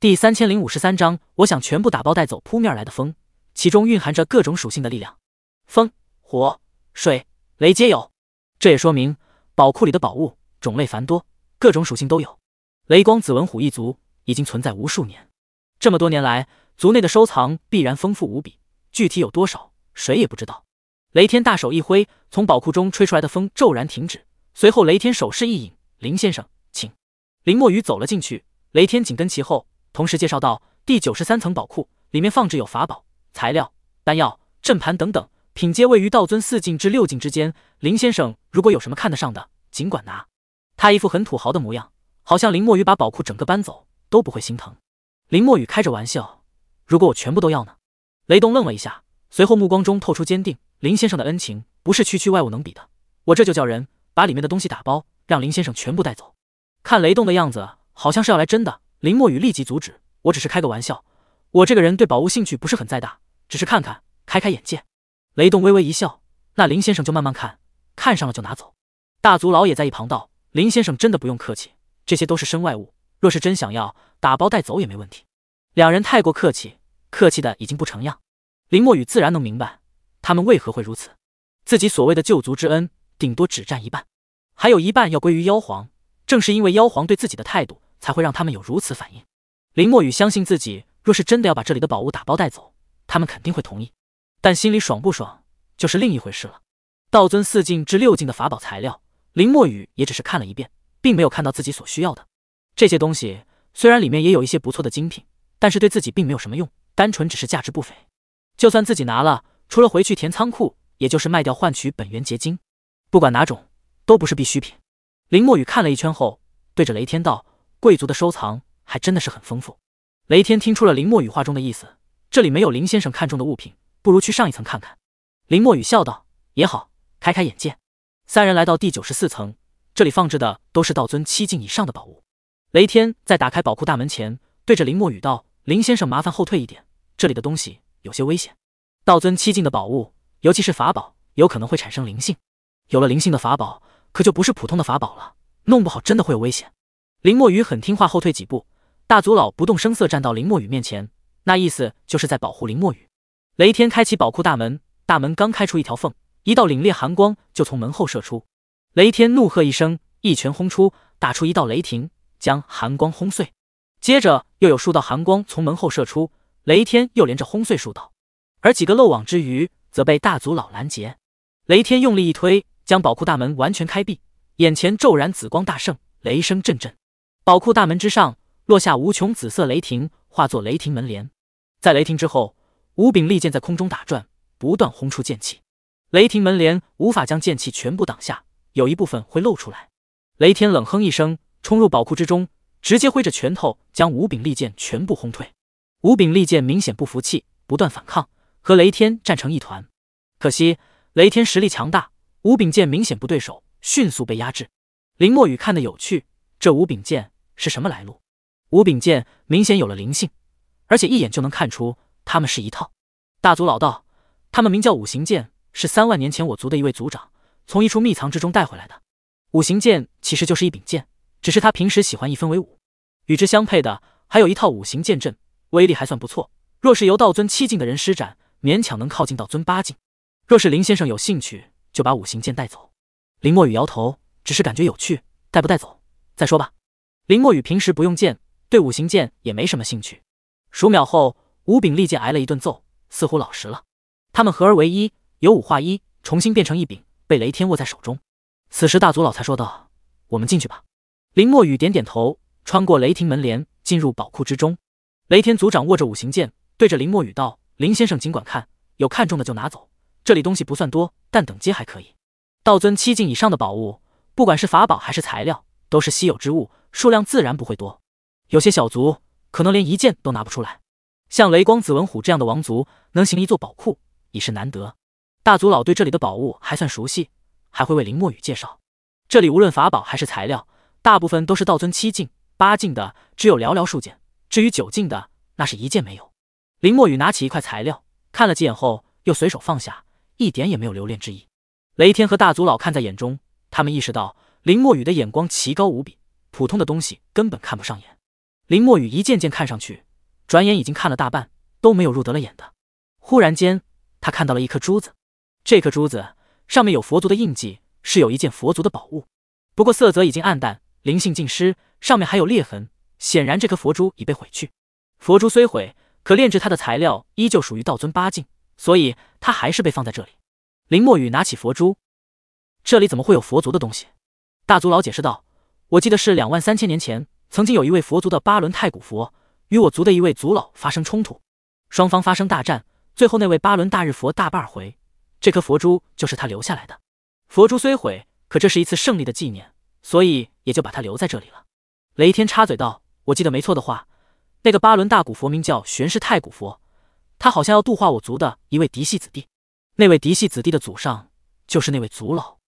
第三千零五十三章，我想全部打包带走。扑面来的风，其中蕴含着各种属性的力量，风、火、水、雷皆有。这也说明宝库里的宝物种类繁多，各种属性都有。雷光紫纹虎一族已经存在无数年，这么多年来，族内的收藏必然丰富无比。具体有多少，谁也不知道。雷天大手一挥，从宝库中吹出来的风骤然停止。随后，雷天手势一引，林先生，请。林墨雨走了进去，雷天紧跟其后。同时介绍到，第九十三层宝库里面放置有法宝、材料、丹药、阵盘等等，品阶位于道尊四境至六境之间。林先生如果有什么看得上的，尽管拿。他一副很土豪的模样，好像林墨雨把宝库整个搬走都不会心疼。林墨雨开着玩笑：“如果我全部都要呢？”雷动愣了一下，随后目光中透出坚定：“林先生的恩情不是区区外物能比的，我这就叫人把里面的东西打包，让林先生全部带走。”看雷动的样子，好像是要来真的。林墨雨立即阻止：“我只是开个玩笑，我这个人对宝物兴趣不是很再大，只是看看，开开眼界。”雷动微微一笑：“那林先生就慢慢看，看上了就拿走。”大族老也在一旁道：“林先生真的不用客气，这些都是身外物，若是真想要，打包带走也没问题。”两人太过客气，客气的已经不成样。林墨雨自然能明白，他们为何会如此。自己所谓的救族之恩，顶多只占一半，还有一半要归于妖皇。正是因为妖皇对自己的态度。才会让他们有如此反应。林墨雨相信自己，若是真的要把这里的宝物打包带走，他们肯定会同意。但心里爽不爽，就是另一回事了。道尊四境至六境的法宝材料，林墨雨也只是看了一遍，并没有看到自己所需要的。这些东西虽然里面也有一些不错的精品，但是对自己并没有什么用，单纯只是价值不菲。就算自己拿了，除了回去填仓库，也就是卖掉换取本源结晶，不管哪种，都不是必需品。林墨雨看了一圈后，对着雷天道。贵族的收藏还真的是很丰富。雷天听出了林墨雨话中的意思，这里没有林先生看中的物品，不如去上一层看看。林墨雨笑道：“也好，开开眼界。”三人来到第九十四层，这里放置的都是道尊七境以上的宝物。雷天在打开宝库大门前，对着林墨雨道：“林先生，麻烦后退一点，这里的东西有些危险。道尊七境的宝物，尤其是法宝，有可能会产生灵性。有了灵性的法宝，可就不是普通的法宝了，弄不好真的会有危险。”林墨雨很听话，后退几步。大族老不动声色站到林墨雨面前，那意思就是在保护林墨雨。雷天开启宝库大门，大门刚开出一条缝，一道凛冽寒光就从门后射出。雷天怒喝一声，一拳轰出，打出一道雷霆，将寒光轰碎。接着又有数道寒光从门后射出，雷天又连着轰碎数道。而几个漏网之鱼则被大族老拦截。雷天用力一推，将宝库大门完全开闭。眼前骤然紫光大盛，雷声阵阵。宝库大门之上落下无穷紫色雷霆，化作雷霆门帘。在雷霆之后，五柄利剑在空中打转，不断轰出剑气。雷霆门帘无法将剑气全部挡下，有一部分会露出来。雷天冷哼一声，冲入宝库之中，直接挥着拳头将五柄利剑全部轰退。五柄利剑明显不服气，不断反抗，和雷天战成一团。可惜雷天实力强大，五柄剑明显不对手，迅速被压制。林墨雨看得有趣。这五柄剑是什么来路？五柄剑明显有了灵性，而且一眼就能看出它们是一套。大族老道，他们名叫五行剑，是三万年前我族的一位族长从一处秘藏之中带回来的。五行剑其实就是一柄剑，只是他平时喜欢一分为五。与之相配的还有一套五行剑阵，威力还算不错。若是由道尊七境的人施展，勉强能靠近道尊八境。若是林先生有兴趣，就把五行剑带走。林墨雨摇头，只是感觉有趣，带不带走？再说吧。林墨雨平时不用剑，对五行剑也没什么兴趣。数秒后，五柄利剑挨了一顿揍，似乎老实了。他们合而为一，由五化一，重新变成一柄，被雷天握在手中。此时，大族老才说道：“我们进去吧。”林墨雨点点头，穿过雷霆门帘，进入宝库之中。雷天族掌握着五行剑，对着林墨雨道：“林先生尽管看，有看中的就拿走。这里东西不算多，但等级还可以。道尊七境以上的宝物，不管是法宝还是材料。”都是稀有之物，数量自然不会多。有些小族可能连一件都拿不出来，像雷光子文虎这样的王族，能行一座宝库已是难得。大族老对这里的宝物还算熟悉，还会为林墨雨介绍。这里无论法宝还是材料，大部分都是道尊七境、八境的，只有寥寥数件。至于九境的，那是一件没有。林墨雨拿起一块材料，看了几眼后，又随手放下，一点也没有留恋之意。雷天和大族老看在眼中，他们意识到。林墨雨的眼光奇高无比，普通的东西根本看不上眼。林墨雨一件件看上去，转眼已经看了大半，都没有入得了眼的。忽然间，他看到了一颗珠子，这颗珠子上面有佛族的印记，是有一件佛族的宝物。不过色泽已经暗淡，灵性尽失，上面还有裂痕，显然这颗佛珠已被毁去。佛珠虽毁，可炼制它的材料依旧属于道尊八境，所以它还是被放在这里。林墨雨拿起佛珠，这里怎么会有佛族的东西？大族老解释道：“我记得是两万三千年前，曾经有一位佛族的巴伦太古佛与我族的一位族老发生冲突，双方发生大战，最后那位巴伦大日佛大败而回，这颗佛珠就是他留下来的。佛珠虽毁，可这是一次胜利的纪念，所以也就把它留在这里了。”雷天插嘴道：“我记得没错的话，那个巴伦大古佛名叫玄世太古佛，他好像要度化我族的一位嫡系子弟，那位嫡系子弟的祖上就是那位族老。”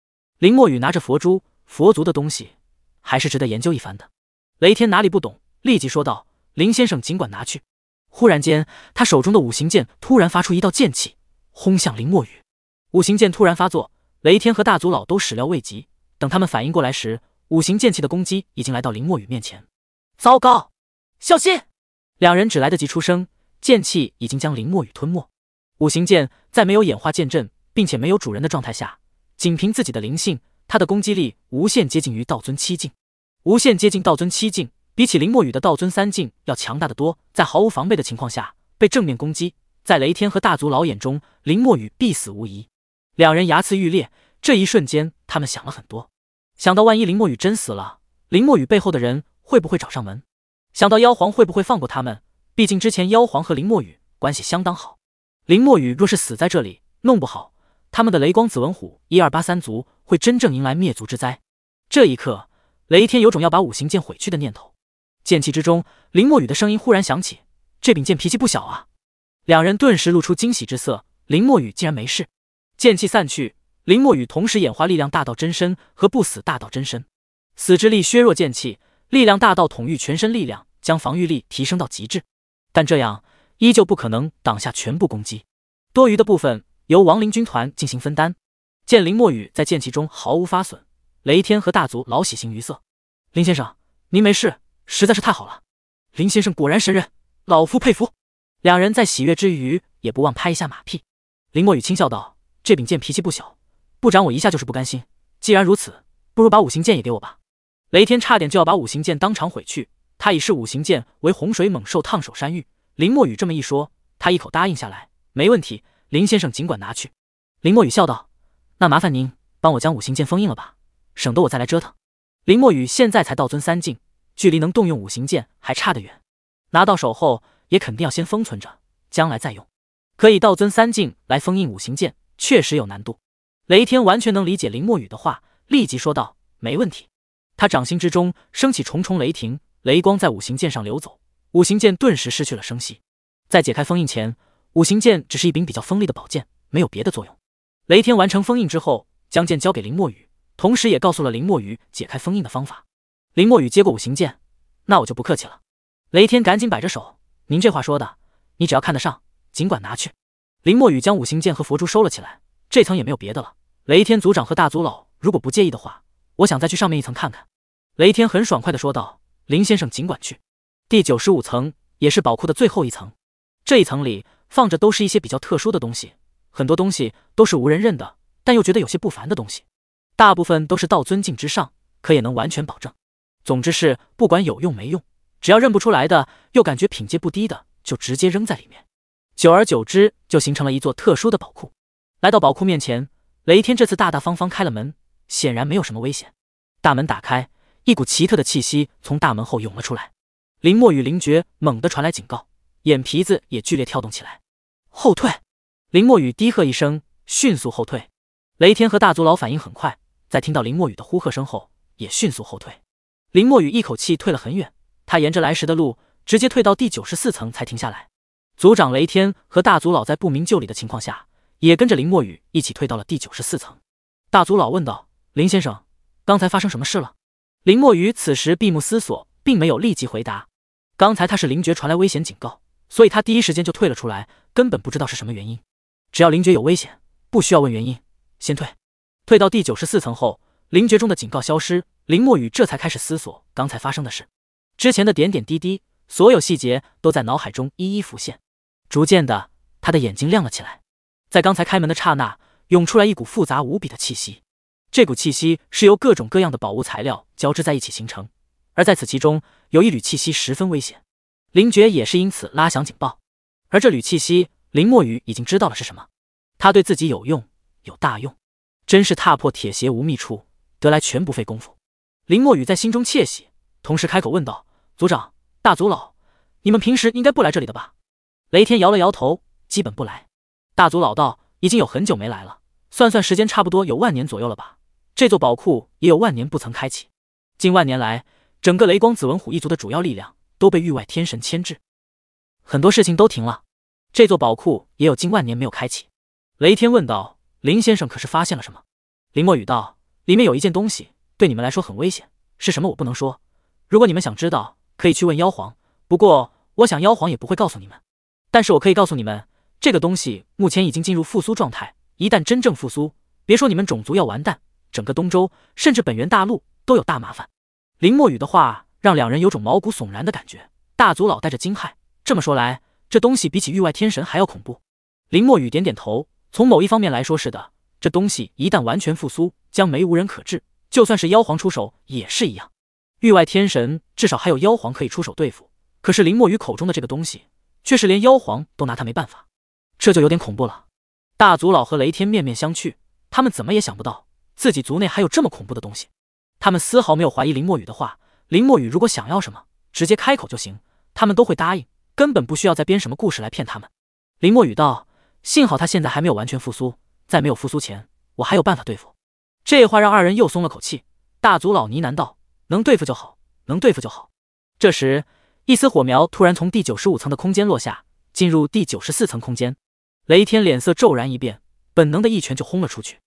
林墨雨拿着佛珠。佛族的东西还是值得研究一番的。雷天哪里不懂，立即说道：“林先生尽管拿去。”忽然间，他手中的五行剑突然发出一道剑气，轰向林墨雨。五行剑突然发作，雷天和大族老都始料未及。等他们反应过来时，五行剑气的攻击已经来到林墨雨面前。糟糕，小心！两人只来得及出声，剑气已经将林墨雨吞没。五行剑在没有演化剑阵，并且没有主人的状态下，仅凭自己的灵性。他的攻击力无限接近于道尊七境，无限接近道尊七境，比起林墨雨的道尊三境要强大的多。在毫无防备的情况下被正面攻击，在雷天和大族老眼中，林墨雨必死无疑。两人牙齿欲裂，这一瞬间，他们想了很多。想到万一林墨雨真死了，林墨雨背后的人会不会找上门？想到妖皇会不会放过他们？毕竟之前妖皇和林墨雨关系相当好。林墨雨若是死在这里，弄不好……他们的雷光紫纹虎一二八三族会真正迎来灭族之灾。这一刻，雷天有种要把五行剑毁去的念头。剑气之中，林墨雨的声音忽然响起：“这柄剑脾气不小啊！”两人顿时露出惊喜之色。林墨雨竟然没事。剑气散去，林墨雨同时演化力量大道真身和不死大道真身，死之力削弱剑气，力量大道统御全身力量，将防御力提升到极致。但这样依旧不可能挡下全部攻击，多余的部分。由亡灵军团进行分担。见林墨雨在剑气中毫无发损，雷天和大足老喜形于色。林先生，您没事，实在是太好了。林先生果然神人，老夫佩服。两人在喜悦之余，也不忘拍一下马屁。林墨雨轻笑道：“这柄剑脾气不小，不斩我一下就是不甘心。既然如此，不如把五行剑也给我吧。”雷天差点就要把五行剑当场毁去，他以视五行剑为洪水猛兽、烫手山芋。林墨雨这么一说，他一口答应下来，没问题。林先生尽管拿去，林墨雨笑道：“那麻烦您帮我将五行剑封印了吧，省得我再来折腾。”林墨雨现在才道尊三境，距离能动用五行剑还差得远，拿到手后也肯定要先封存着，将来再用。可以道尊三境来封印五行剑，确实有难度。雷天完全能理解林墨雨的话，立即说道：“没问题。”他掌心之中升起重重雷霆，雷光在五行剑上流走，五行剑顿时失去了生息。在解开封印前。五行剑只是一柄比较锋利的宝剑，没有别的作用。雷天完成封印之后，将剑交给林墨雨，同时也告诉了林墨雨解开封印的方法。林墨雨接过五行剑，那我就不客气了。雷天赶紧摆着手：“您这话说的，你只要看得上，尽管拿去。”林墨雨将五行剑和佛珠收了起来。这层也没有别的了。雷天族长和大族老如果不介意的话，我想再去上面一层看看。雷天很爽快地说道：“林先生尽管去，第九十五层也是宝库的最后一层，这一层里……”放着都是一些比较特殊的东西，很多东西都是无人认的，但又觉得有些不凡的东西。大部分都是道尊境之上，可也能完全保证。总之是不管有用没用，只要认不出来的，又感觉品阶不低的，就直接扔在里面。久而久之，就形成了一座特殊的宝库。来到宝库面前，雷天这次大大方方开了门，显然没有什么危险。大门打开，一股奇特的气息从大门后涌了出来。林墨与林觉猛地传来警告，眼皮子也剧烈跳动起来。后退！林墨雨低喝一声，迅速后退。雷天和大族老反应很快，在听到林墨雨的呼喝声后，也迅速后退。林墨雨一口气退了很远，他沿着来时的路，直接退到第九十四层才停下来。族长雷天和大族老在不明就里的情况下，也跟着林墨雨一起退到了第九十四层。大族老问道：“林先生，刚才发生什么事了？”林墨雨此时闭目思索，并没有立即回答。刚才他是灵觉传来危险警告。所以他第一时间就退了出来，根本不知道是什么原因。只要林觉有危险，不需要问原因，先退。退到第九十四层后，林觉中的警告消失，林墨雨这才开始思索刚才发生的事，之前的点点滴滴，所有细节都在脑海中一一浮现。逐渐的，他的眼睛亮了起来，在刚才开门的刹那，涌出来一股复杂无比的气息。这股气息是由各种各样的宝物材料交织在一起形成，而在此其中，有一缕气息十分危险。林觉也是因此拉响警报，而这缕气息，林墨雨已经知道了是什么。他对自己有用，有大用，真是踏破铁鞋无觅处，得来全不费功夫。林墨雨在心中窃喜，同时开口问道：“族长，大族老，你们平时应该不来这里的吧？”雷天摇了摇头：“基本不来。”大族老道：“已经有很久没来了，算算时间，差不多有万年左右了吧？这座宝库也有万年不曾开启。近万年来，整个雷光紫文虎一族的主要力量。”都被域外天神牵制，很多事情都停了。这座宝库也有近万年没有开启。雷天问道：“林先生，可是发现了什么？”林墨雨道：“里面有一件东西，对你们来说很危险。是什么我不能说。如果你们想知道，可以去问妖皇。不过我想妖皇也不会告诉你们。但是我可以告诉你们，这个东西目前已经进入复苏状态。一旦真正复苏，别说你们种族要完蛋，整个东周，甚至本源大陆都有大麻烦。”林墨雨的话。让两人有种毛骨悚然的感觉。大族老带着惊骇，这么说来，这东西比起域外天神还要恐怖。林墨雨点点头，从某一方面来说是的。这东西一旦完全复苏，将没无人可治，就算是妖皇出手也是一样。域外天神至少还有妖皇可以出手对付，可是林墨雨口中的这个东西，却是连妖皇都拿他没办法，这就有点恐怖了。大族老和雷天面面相觑，他们怎么也想不到自己族内还有这么恐怖的东西。他们丝毫没有怀疑林墨雨的话。林墨雨如果想要什么，直接开口就行，他们都会答应，根本不需要再编什么故事来骗他们。林墨雨道：“幸好他现在还没有完全复苏，在没有复苏前，我还有办法对付。”这话让二人又松了口气。大族老呢喃道：“能对付就好，能对付就好。”这时，一丝火苗突然从第九十五层的空间落下，进入第九十四层空间。雷天脸色骤然一变，本能的一拳就轰了出去。